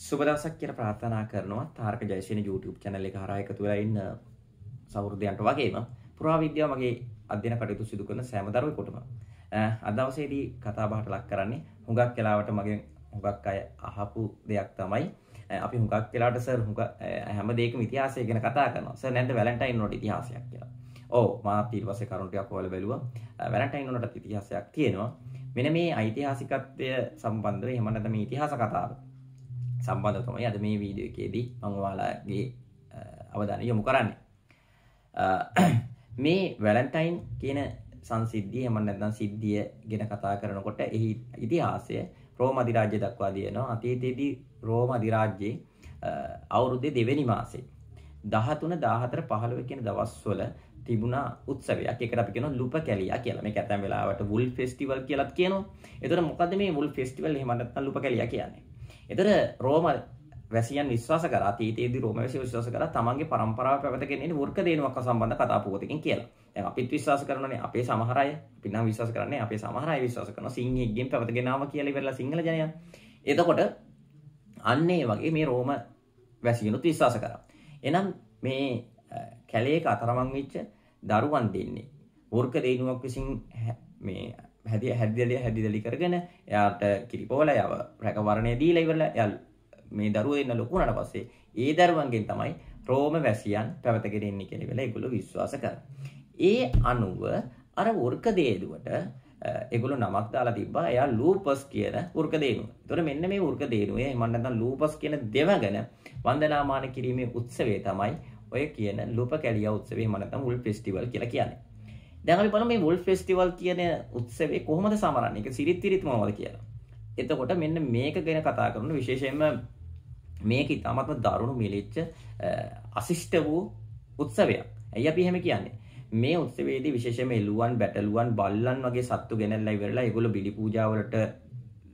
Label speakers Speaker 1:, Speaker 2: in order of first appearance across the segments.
Speaker 1: සුබ දවසක් කියලා ප්‍රාර්ථනා කරනවා තාරක ජයසේන YouTube channel එක හරහා එකතු වෙලා ඉන්න සහෘදයන්ට වගේම පුරාවිද්‍යාව මගේ අධ්‍යයන කටයුතු සිදු කරන සෑම දරුවෙකුටම අද දවසේදී කතා බහට ලක් කරන්නේ හුඟක් කාලවට මගෙන් හුඟක් අය අහපු දෙයක් තමයි අපි හුඟක් වෙලාට සර් හුඟ හැම දෙයකම ඉතිහාසය ගැන කතා කරනවා. සර් නැන්ද වැලන්ටයින් නෝට ඉතිහාසයක් කියලා. ඔව් මාත් ඊට පස්සේ කරුණු ටිකක් හොයලා බැලුවා. වැලන්ටයින් නෝටත් ඉතිහාසයක් තියෙනවා. මෙන්න මේ ඓතිහාසිකත්වය සම්බන්ධව එහෙම නැත්නම් මේ ඉතිහාස කතාව සම්බන්ධ තමයි අද මේ වීඩියෝ එකේදී මංවාලාගේ අවධානය යොමු කරන්නේ මේ වැලන්ටයින් කියන සංසිද්ධිය එම නැත්නම් සිද්ධිය ගැන කතා කරනකොට එහි ඉතිහාසය රෝම අධිරාජ්‍ය දක්වා දිනනවා අතීතයේදී රෝම අධිරාජ්‍යයේ අවුරුද්දේ දෙවැනි මාසේ 13 14 15 කියන දවස්වල තිබුණා උත්සවයක්. ඒකට අපි කියනවා ලුප කැලියා කියලා. මේක ඇතැම් වෙලාවට වුල් ෆෙස්ටිවල් කියලාත් කියනවා. එතකොට මොකද්ද මේ වුල් ෆෙස්ටිවල් එහෙම නැත්නම් ලුප කැලියා කියන්නේ? එතර රෝම වැසියන් විශ්වාස කර අතීතයේදී රෝම වැසියෝ විශ්වාස කරා තමන්ගේ පරම්පරාව පැවතගෙන එන්නේ වෘක්ක දේනුවක් සම්බන්ධ කතා පුවතකින් කියලා. දැන් අපිත් විශ්වාස කරනවානේ අපේ සමහර අය අපි නම් විශ්වාස කරන්නේ අපේ සමහර අය විශ්වාස කරනවා සිංහෙක්ගෙන් පැවතගෙන ආව කියලා ඉවරලා සිංහල ජනයා. එතකොට අන්න ඒ වගේ මේ රෝම වැසියනුත් විශ්වාස කරා. එනම් මේ කැලේක අතරමං වෙච්ච දරුවන් දෙන්නේ වෘක්ක දේනුවක් විසින් මේ හැදි හැදිලිය හැදිදලි කරගෙන එයාට කිරිපෝල යව රැකවරණය දීලා ඉවරලා එයා මේ දරුවෝ එන්න ලොකු වුණාට පස්සේ ඒ දරුවන්ගෙන් තමයි රෝම වැසියන් පැවතගෙන ඉන්නේ කියලා ඉවරලා ඒගොල්ලෝ විශ්වාස කරනවා. ඒ අනුව අර වෘක දේදුවට ඒගොල්ලෝ නමක් දාලා තිබ්බා එයා ලූපස් කියන වෘක දේනුව. ඒතකොට මෙන්න මේ වෘක දේනුව එහෙම නැත්නම් ලූපස් කියන දෙවගෙන වන්දනාමාන කිරීමේ උත්සවය තමයි ඔය කියන ලූප කැලියා උත්සවය එහෙම නැත්නම් උල් ෆෙස්ටිවල් කියලා කියන්නේ. දැන් අපි බලමු මේ වුල් ෆෙස්ටිවල් කියන උත්සවය කොහොමද සමරන්නේ? ඒක සිරිත් විරිත් මොනවද කියලා. එතකොට මෙන්න මේක ගැන කතා කරන විශේෂයෙන්ම මේක ඉතාමත්ම දරුණු මිලිච්ච අශිෂ්ට වූ උත්සවයක්. ඇයි අපි එහෙම කියන්නේ? මේ උත්සවයේදී විශේෂයෙන්ම එළුවන්, බැටළුවන්, බල්ලන් වගේ සත්තු ගෙනල්ලා ඉවරලා ඒගොල්ලෝ බිලි පූජාවලට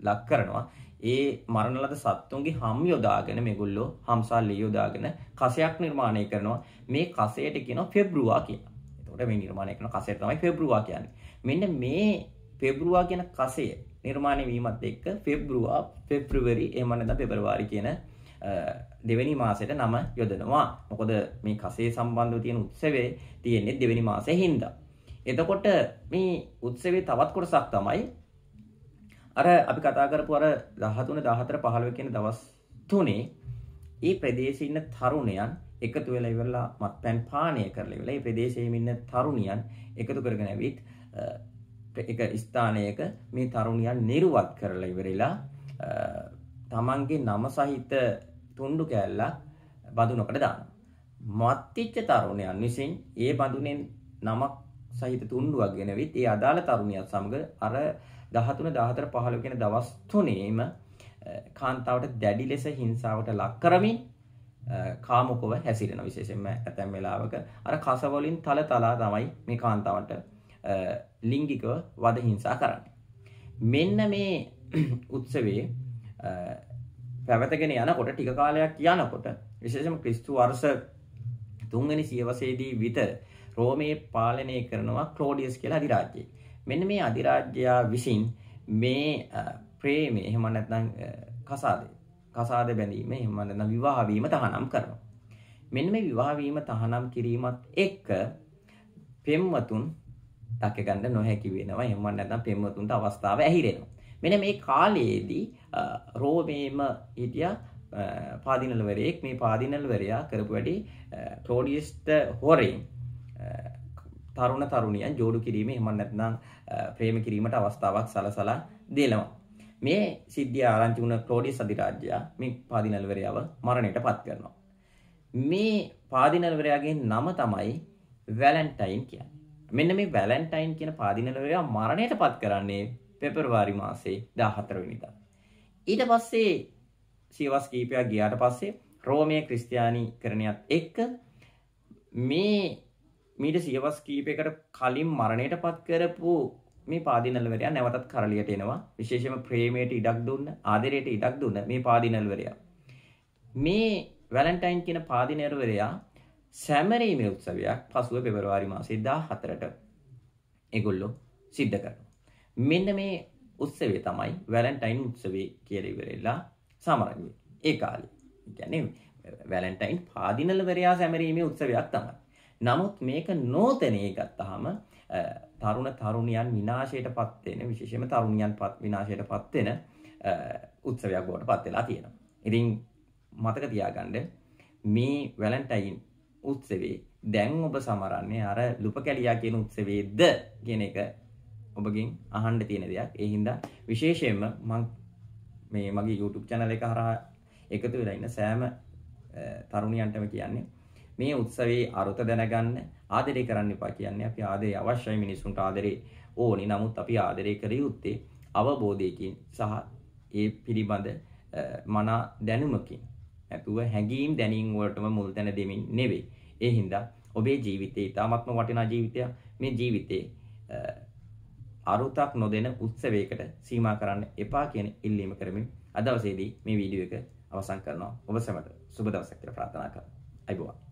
Speaker 1: ලක් කරනවා. ඒ මරණ ලද සත්තුන්ගේ හම් යොදාගෙන මේගොල්ලෝ හම්සල්ලි යොදාගෙන කසයක් නිර්මාණය කරනවා. මේ කසයට කියනවා ෆෙබ්‍රුවා කියලා. එතකොට මේ නිර්මාණය කරන කසය තමයි පෙබ්‍රුවා කියන්නේ. මෙන්න මේ පෙබ්‍රුවා කියන කසය නිර්මාණය වීමත් එක්ක ෆෙබ්‍රුවා ෆෙබ්‍රුවරි එහෙම නැත්නම් පෙබරවාරි කියන දෙවැනි මාසයට නම යොදනවා. මොකද මේ කසේ සම්බන්ධව තියෙන උත්සවයේ තියෙන්නේ දෙවැනි මාසයේ හින්දා. එතකොට මේ උත්සවයේ තවත් කොටසක් තමයි අර අපි කතා කරපු අර 13 14 15 කියන දවස් තුනේ ඒ ප්‍රදේශයේ ඉන්න තරුණයන් එකතු වෙලා ඉවරලා මත්පැන් පානය කරලා ඉවරලා මේ ප්‍රදේශයේම ඉන්න තරුණියන් එකතු කරගෙන ඇවිත් එක ස්ථානයක මේ තරුණියන් නිර්වත් කරලා ඉවරලා තමන්ගේ නම සහිත තුණ්ඩු කෑල්ලා බඳුනකට දානවා. මත්තිච්ච තරුණයන් විසින් ඒ බඳුනේ නමක් සහිත තුණ්ඩුවක් ගෙනවිත් ඒ අදාළ තරුණියත් සමග අර 13 14 15 කියන දවස් තුනේම කාන්තාවට දැඩි ලෙස හිංසාවට ලක් කරමින් කාමුකව හැසිරෙන විශේෂෙන්ම ඇතැම් වෙලාවක අර කසවලින් තල තලා තමයි මේ කාන්තාවට ලිංගිකව වදහිංසා කරන්න. මෙන්න මේ උත්සවේ පැවතගෙන යනකොට ටික කාලයක් යනකොට විශේෂම ක්‍රිස්තු වර්ස තුන්වැනි සියවසේදී විතර රෝමයේ පාලනය කරනවා ක්ලෝඩියස් කියලා අධිරාජ්‍යය. මෙන්න මේ අධිරාජ්‍යයා විසින් මේ ප්‍රේමය එහෙම නැත්නම් කසාදේ කසාද බැඳීම එහෙම නැත්නම් විවාහ වීම තහනම් කරනවා. මෙන්න මේ විවාහ වීම තහනම් කිරීමත් එක්ක පෙම්වතුන් දක ගන්න නොහැකි වෙනවා. එහෙම නැත්නම් පෙම්වතුන්ට අවස්ථාව ඇහිරෙනවා. මෙන්න මේ කාලයේදී රෝමේම හිටිය පාදිනලවරයෙක් මේ පාදිනලවරයා කරපු වැඩි ක්ලෝඩියස්ට හොරෙන් තරුණ තරුණියන් ජෝඩු කිරීම එහෙම නැත්නම් ප්‍රේම කිරීමට අවස්ථාවක් සලසලා දෙනවා. මේ සිද්ධිය ආරංචි වුණ ක්ලෝඩියස් අධිරාජ්‍යයා මේ පාදිනල්වරයාව මරණයට පත් කරනවා. මේ පාදිනල්වරයාගේ නම තමයි වැලන්ටයින් කියන්නේ. මෙන්න මේ වැලන්ටයින් කියන පාදිනල්වරයා මරණයට පත් කරන්නේ පෙබරවාරි මාසේ 14 වෙනිදා. ඊට පස්සේ සියවස් කීපයක් ගියාට පස්සේ රෝමයේ ක්‍රිස්තියානිකරණයත් එක්ක මේ මීට සියවස් කීපයකට කලින් මරණයට පත් කරපු මේ පාදිනල්වරයා නැවතත් කරලියට එනවා විශේෂයෙන්ම ප්‍රේමයට ඉඩක් දුන්න ආදරයට ඉඩක් දුන්න මේ පාදිනල්වරයා මේ වැලන්ටයින් කියන පාදිනල්වරයා සැමරීමේ උත්සවයක් පසුව පෙබරවාරි මාසේ 14ට ඒගොල්ලෝ සිද්ධ කරනවා මෙන්න මේ උත්සවය තමයි වැලන්ටයින් උත්සවය කියලා ඉවරෙලා සමරන්නේ ඒ කාලේ. කියන්නේ වැලන්ටයින් පාදිනලවරයා සැමරීමේ උත්සවයක් තමයි. නමුත් මේක නෝතනයේ ගත්තාම තරුණ තරුණියන් විනාශයට පත්වෙන විශේෂම තරුණියන් පත් විනාශයට පත්වෙන උත්සවයක් බවට පත් වෙලා තියෙනවා. ඉතින් මතක තියාගන්න මේ වැලන්ටයින් උත්සවේ දැන් ඔබ සමරන්නේ අර ලුපකැලියා කියන උත්සවේද කියන එක ඔබගෙන් අහන්න තියෙන දෙයක්. ඒ හින්දා විශේෂයෙන්ම මම මේ මගේ YouTube channel එක හරහා එකතු වෙලා ඉන්න සෑම තරුණියන්ටම කියන්නේ මේ උත්සවයේ අරුත දැනගන්න ආදරය කරන්න එපා කියන්නේ අපි ආදරය අවශ්‍යයි මිනිසුන්ට ආදරේ ඕනි නමුත් අපි ආදරය කර යුත්තේ අවබෝධයකින් සහ ඒ පිළිබඳ මනා දැනුමකින් නැතුව හැඟීම් දැනීම් වලටම මුල් තැන දෙමින් නෙවෙයි ඒ හින්දා ඔබේ ජීවිතේ ඉතාමත්ම වටිනා ජීවිතයක් මේ ජීවිතේ අරුතක් නොදෙන උත්සවයකට සීමා කරන්න එපා කියන ඉල්ලීම කරමින් අදවසේදී මේ වීඩියෝ එක අවසන් කරනවා ඔබ සැමට සුබ දවසක් කියලා ප්‍රාර්ථනා කරනවා අයිබෝවා